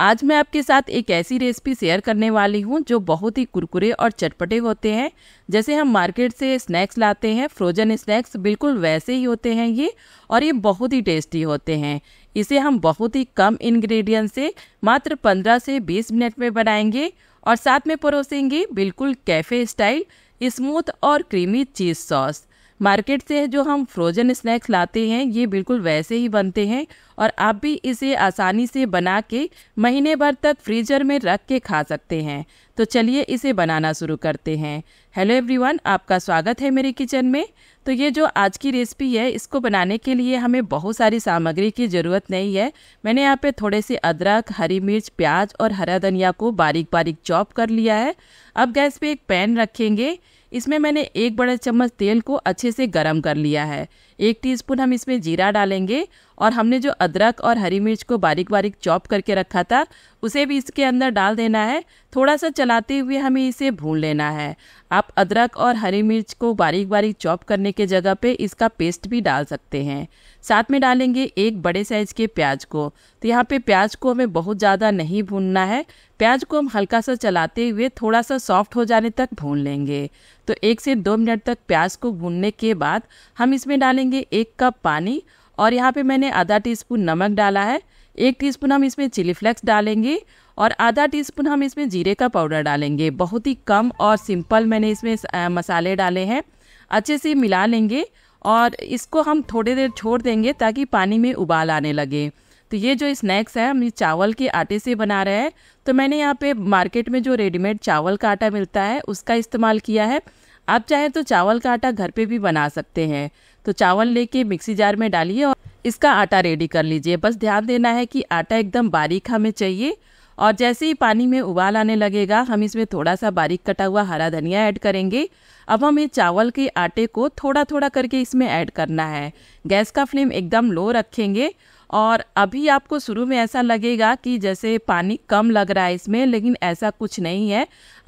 आज मैं आपके साथ एक ऐसी रेसिपी शेयर करने वाली हूँ जो बहुत ही कुरकुरे और चटपटे होते हैं जैसे हम मार्केट से स्नैक्स लाते हैं फ्रोजन स्नैक्स बिल्कुल वैसे ही होते हैं ये और ये बहुत ही टेस्टी होते हैं इसे हम बहुत ही कम इंग्रेडिएंट से मात्र 15 से 20 मिनट में बनाएंगे और साथ में परोसेंगे बिल्कुल कैफ़े स्टाइल स्मूथ और क्रीमी चीज़ सॉस मार्केट से जो हम फ्रोजन स्नैक्स लाते हैं ये बिल्कुल वैसे ही बनते हैं और आप भी इसे आसानी से बना के महीने भर तक फ्रीजर में रख के खा सकते हैं तो चलिए इसे बनाना शुरू करते हैं हेलो एवरीवन आपका स्वागत है मेरे किचन में तो ये जो आज की रेसिपी है इसको बनाने के लिए हमें बहुत सारी सामग्री की ज़रूरत नहीं है मैंने यहाँ पे थोड़े से अदरक हरी मिर्च प्याज और हरा धनिया को बारीक बारीक चॉप कर लिया है अब गैस पे एक पैन रखेंगे इसमें मैंने एक बड़ा चम्मच तेल को अच्छे से गर्म कर लिया है एक टीस्पून हम इसमें जीरा डालेंगे और हमने जो अदरक और हरी मिर्च को बारीक बारीक चॉप करके रखा था उसे भी इसके अंदर डाल देना है थोड़ा सा चलाते हुए हमें इसे भून लेना है आप अदरक और हरी मिर्च को बारीक बारीक चॉप करने के जगह पे इसका पेस्ट भी डाल सकते हैं साथ में डालेंगे एक बड़े साइज के प्याज को तो यहाँ पे प्याज को हमें बहुत ज़्यादा नहीं भूनना है प्याज को हम हल्का सा चलाते हुए थोड़ा सा सॉफ्ट हो जाने तक भून लेंगे तो एक से दो मिनट तक प्याज को भूनने के बाद हम इसमें डालेंगे एक कप पानी और यहाँ पे मैंने आधा टीस्पून नमक डाला है एक टीस्पून हम इसमें चिली फ्लेक्स डालेंगे और आधा टीस्पून हम इसमें जीरे का पाउडर डालेंगे बहुत ही कम और सिंपल मैंने इसमें मसाले डाले हैं अच्छे से मिला लेंगे और इसको हम थोड़ी देर छोड़ देंगे ताकि पानी में उबाल आने लगे तो ये जो स्नैक्स है हम चावल के आटे से बना रहे हैं तो मैंने यहाँ पे मार्केट में जो रेडीमेड चावल का आटा मिलता है उसका इस्तेमाल किया है आप चाहें तो चावल का आटा घर पे भी बना सकते हैं तो चावल लेके मिक्सी जार में डालिए और इसका आटा रेडी कर लीजिए बस ध्यान देना है कि आटा एकदम बारीक हमें चाहिए और जैसे ही पानी में उबाल आने लगेगा हम इसमें थोड़ा सा बारीक कटा हुआ हरा धनिया ऐड करेंगे अब हमें चावल के आटे को थोड़ा थोड़ा करके इसमें ऐड करना है गैस का फ्लेम एकदम लो रखेंगे और अभी आपको शुरू में ऐसा लगेगा कि जैसे पानी कम लग रहा है इसमें लेकिन ऐसा कुछ नहीं है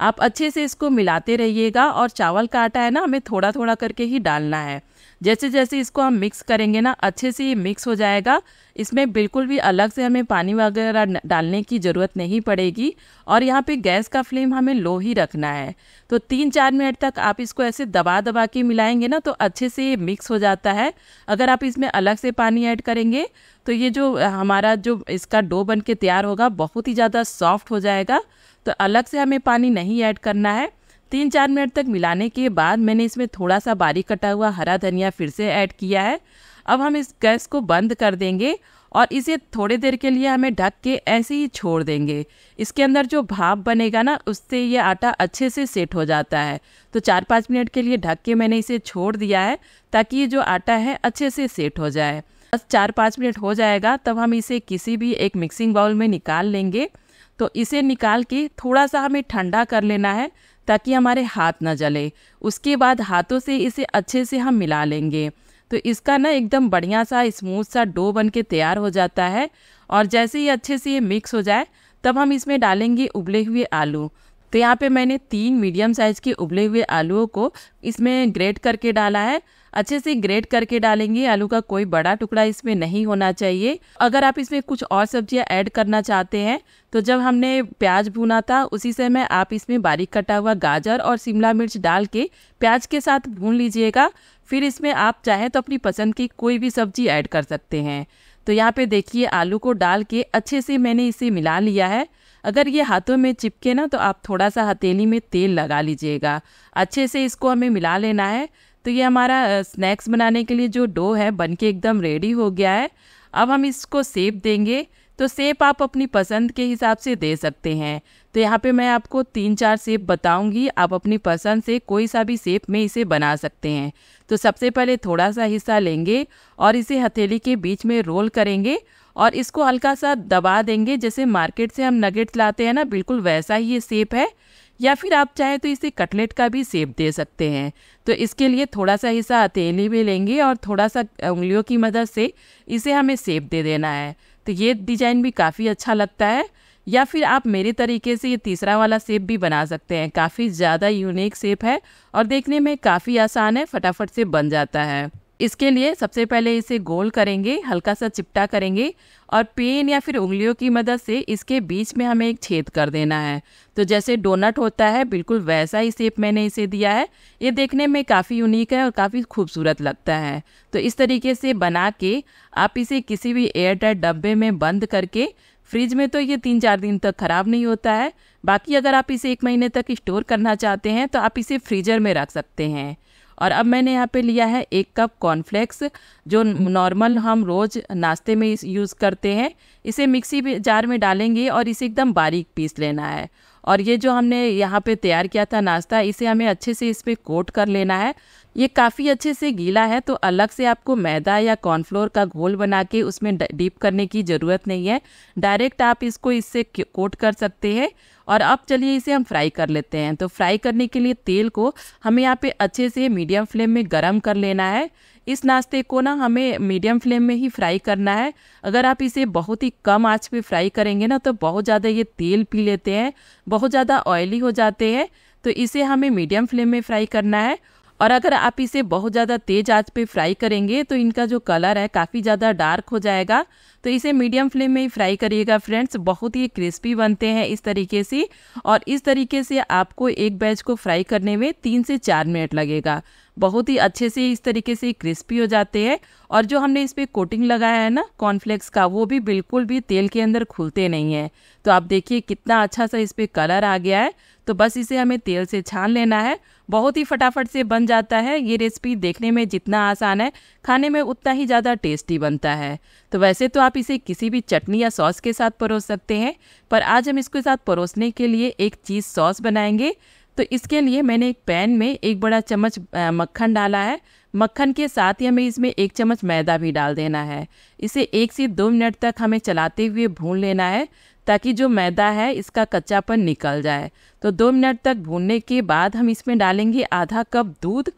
आप अच्छे से इसको मिलाते रहिएगा और चावल का आटा है ना हमें थोड़ा थोड़ा करके ही डालना है जैसे जैसे इसको हम मिक्स करेंगे ना अच्छे से ये मिक्स हो जाएगा इसमें बिल्कुल भी अलग से हमें पानी वगैरह डालने की ज़रूरत नहीं पड़ेगी और यहाँ पे गैस का फ्लेम हमें लो ही रखना है तो तीन चार मिनट तक आप इसको ऐसे दबा दबा के मिलाएंगे ना तो अच्छे से ये मिक्स हो जाता है अगर आप इसमें अलग से पानी ऐड करेंगे तो ये जो हमारा जो इसका डो बन के तैयार होगा बहुत ही ज़्यादा सॉफ्ट हो जाएगा तो अलग से हमें पानी नहीं ऐड करना है तीन चार मिनट तक मिलाने के बाद मैंने इसमें थोड़ा सा बारीक कटा हुआ हरा धनिया फिर से ऐड किया है अब हम इस गैस को बंद कर देंगे और इसे थोड़ी देर के लिए हमें ढक के ऐसे ही छोड़ देंगे इसके अंदर जो भाप बनेगा ना उससे ये आटा अच्छे से सेट हो जाता है तो चार पाँच मिनट के लिए ढक के मैंने इसे छोड़ दिया है ताकि ये जो आटा है अच्छे से सेट हो जाए बस चार पाँच मिनट हो जाएगा तब हम इसे किसी भी एक मिक्सिंग बाउल में निकाल लेंगे तो इसे निकाल के थोड़ा सा हमें ठंडा कर लेना है ताकि हमारे हाथ ना जले उसके बाद हाथों से इसे अच्छे से हम मिला लेंगे तो इसका ना एकदम बढ़िया सा स्मूथ सा डो बन के तैयार हो जाता है और जैसे ही अच्छे से ये मिक्स हो जाए तब हम इसमें डालेंगे उबले हुए आलू तो यहाँ पे मैंने तीन मीडियम साइज़ के उबले हुए आलूओं को इसमें ग्रेट करके डाला है अच्छे से ग्रेट करके डालेंगे आलू का कोई बड़ा टुकड़ा इसमें नहीं होना चाहिए अगर आप इसमें कुछ और सब्जियां ऐड करना चाहते हैं तो जब हमने प्याज भुना था उसी समय आप इसमें बारीक कटा हुआ गाजर और शिमला मिर्च डाल के प्याज के साथ भून लीजिएगा फिर इसमें आप चाहें तो अपनी पसंद की कोई भी सब्जी ऐड कर सकते हैं तो यहाँ पे देखिए आलू को डाल के अच्छे से मैंने इसे मिला लिया है अगर ये हाथों में चिपके ना तो आप थोड़ा सा हथेली में तेल लगा लीजिएगा अच्छे से इसको हमें मिला लेना है तो ये हमारा स्नैक्स बनाने के लिए जो डो है बन के एकदम रेडी हो गया है अब हम इसको सेप देंगे तो सेप आप अपनी पसंद के हिसाब से दे सकते हैं तो यहाँ पे मैं आपको तीन चार सेप बताऊंगी आप अपनी पसंद से कोई सा भी सेप में इसे बना सकते हैं तो सबसे पहले थोड़ा सा हिस्सा लेंगे और इसे हथेली के बीच में रोल करेंगे और इसको हल्का सा दबा देंगे जैसे मार्केट से हम नगेट्स लाते हैं ना बिल्कुल वैसा ही ये सेप है या फिर आप चाहें तो इसे कटलेट का भी सेप दे सकते हैं तो इसके लिए थोड़ा सा हिस्सा अतीली में लेंगे और थोड़ा सा उंगलियों की मदद से इसे हमें सेप दे देना है तो ये डिजाइन भी काफ़ी अच्छा लगता है या फिर आप मेरे तरीके से ये तीसरा वाला सेप भी बना सकते हैं काफ़ी ज़्यादा यूनिक सेप है और देखने में काफ़ी आसान है फटाफट से बन जाता है इसके लिए सबसे पहले इसे गोल करेंगे हल्का सा चिपटा करेंगे और पेन या फिर उंगलियों की मदद से इसके बीच में हमें एक छेद कर देना है तो जैसे डोनट होता है बिल्कुल वैसा ही शेप मैंने इसे दिया है ये देखने में काफ़ी यूनिक है और काफ़ी खूबसूरत लगता है तो इस तरीके से बना के आप इसे किसी भी एयरटाइट डब्बे में बंद करके फ्रिज में तो ये तीन चार दिन तक ख़राब नहीं होता है बाकी अगर आप इसे एक महीने तक स्टोर करना चाहते हैं तो आप इसे फ्रीजर में रख सकते हैं और अब मैंने यहाँ पे लिया है एक कप कॉर्नफ्लेक्स जो नॉर्मल हम रोज़ नाश्ते में यूज़ करते हैं इसे मिक्सी जार में डालेंगे और इसे एकदम बारीक पीस लेना है और ये जो हमने यहाँ पे तैयार किया था नाश्ता इसे हमें अच्छे से इस पर कोट कर लेना है ये काफ़ी अच्छे से गीला है तो अलग से आपको मैदा या कॉर्नफ्लोर का घोल बना के उसमें डीप करने की ज़रूरत नहीं है डायरेक्ट आप इसको इससे कोट कर सकते हैं और अब चलिए इसे हम फ्राई कर लेते हैं तो फ्राई करने के लिए तेल को हमें यहाँ पे अच्छे से मीडियम फ्लेम में गर्म कर लेना है इस नाश्ते को ना हमें मीडियम फ्लेम में ही फ्राई करना है अगर आप इसे बहुत ही कम आँच पे फ्राई करेंगे ना तो बहुत ज़्यादा ये तेल पी लेते हैं बहुत ज़्यादा ऑयली हो जाते हैं तो इसे हमें मीडियम फ्लेम में फ्राई करना है और अगर आप इसे बहुत ज़्यादा तेज आंच पे फ्राई करेंगे तो इनका जो कलर है काफ़ी ज़्यादा डार्क हो जाएगा तो इसे मीडियम फ्लेम में ही फ्राई करिएगा फ्रेंड्स बहुत ही क्रिस्पी बनते हैं इस तरीके से और इस तरीके से आपको एक बैच को फ्राई करने में तीन से चार मिनट लगेगा बहुत ही अच्छे से इस तरीके से क्रिस्पी हो जाते हैं और जो हमने इस पर कोटिंग लगाया है ना कॉर्नफ्लेक्स का वो भी बिल्कुल भी तेल के अंदर खुलते नहीं है तो आप देखिए कितना अच्छा सा इस पर कलर आ गया है तो बस इसे हमें तेल से छान लेना है बहुत ही फटाफट से बन जाता है ये रेसिपी देखने में जितना आसान है खाने में उतना ही ज़्यादा टेस्टी बनता है तो वैसे तो आप इसे किसी भी चटनी या सॉस के साथ परोस सकते हैं पर आज हम इसके साथ परोसने के लिए एक चीज़ सॉस बनाएंगे तो इसके लिए मैंने एक पैन में एक बड़ा चम्मच मक्खन डाला है मक्खन के साथ ही हमें इसमें एक चम्मच मैदा भी डाल देना है इसे एक से दो मिनट तक हमें चलाते हुए भून लेना है ताकि जो मैदा है इसका कच्चापन निकल जाए तो दो मिनट तक भूनने के बाद हम इसमें डालेंगे आधा कप दूध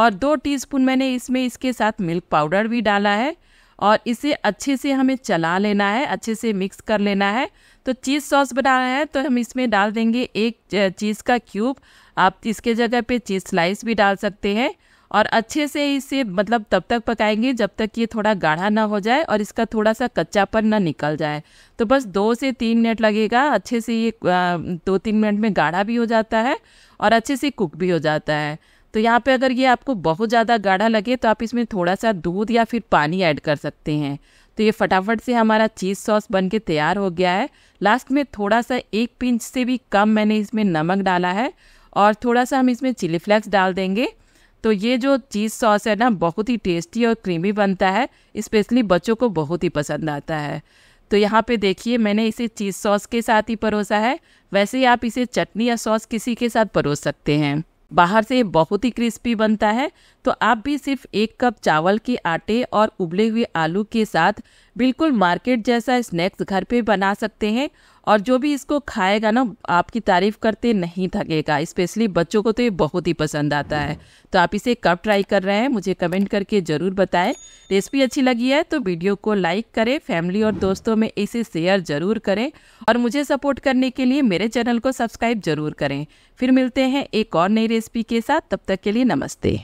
और दो टीस्पून मैंने इसमें इसके साथ मिल्क पाउडर भी डाला है और इसे अच्छे से हमें चला लेना है अच्छे से मिक्स कर लेना है तो चीज़ सॉस बनाना है तो हम इसमें डाल देंगे एक चीज़ का क्यूब आप इसके जगह पे चीज़ स्लाइस भी डाल सकते हैं और अच्छे से इसे मतलब तब तक पकाएंगे जब तक ये थोड़ा गाढ़ा ना हो जाए और इसका थोड़ा सा कच्चापन ना निकल जाए तो बस दो से तीन मिनट लगेगा अच्छे से ये दो तीन मिनट में गाढ़ा भी हो जाता है और अच्छे से कुक भी हो जाता है तो यहाँ पे अगर ये आपको बहुत ज़्यादा गाढ़ा लगे तो आप इसमें थोड़ा सा दूध या फिर पानी ऐड कर सकते हैं तो ये फटाफट से हमारा चीज़ सॉस बन के तैयार हो गया है लास्ट में थोड़ा सा एक पिंच से भी कम मैंने इसमें नमक डाला है और थोड़ा सा हम इसमें चिली फ्लेक्स डाल देंगे तो ये जो चीज़ सॉस है ना बहुत ही टेस्टी और क्रीमी बनता है स्पेशली बच्चों को बहुत ही पसंद आता है तो यहाँ पे देखिए मैंने इसे चीज़ सॉस के साथ ही परोसा है वैसे ही आप इसे चटनी या सॉस किसी के साथ परोस सकते हैं बाहर से बहुत ही क्रिस्पी बनता है तो आप भी सिर्फ एक कप चावल के आटे और उबले हुए आलू के साथ बिल्कुल मार्केट जैसा स्नैक्स घर पे बना सकते हैं और जो भी इसको खाएगा ना आपकी तारीफ करते नहीं थकेगा स्पेशली बच्चों को तो ये बहुत ही पसंद आता है तो आप इसे कब ट्राई कर रहे हैं मुझे कमेंट करके ज़रूर बताएं रेसिपी अच्छी लगी है तो वीडियो को लाइक करें फैमिली और दोस्तों में इसे शेयर ज़रूर करें और मुझे सपोर्ट करने के लिए मेरे चैनल को सब्सक्राइब ज़रूर करें फिर मिलते हैं एक और नई रेसिपी के साथ तब तक के लिए नमस्ते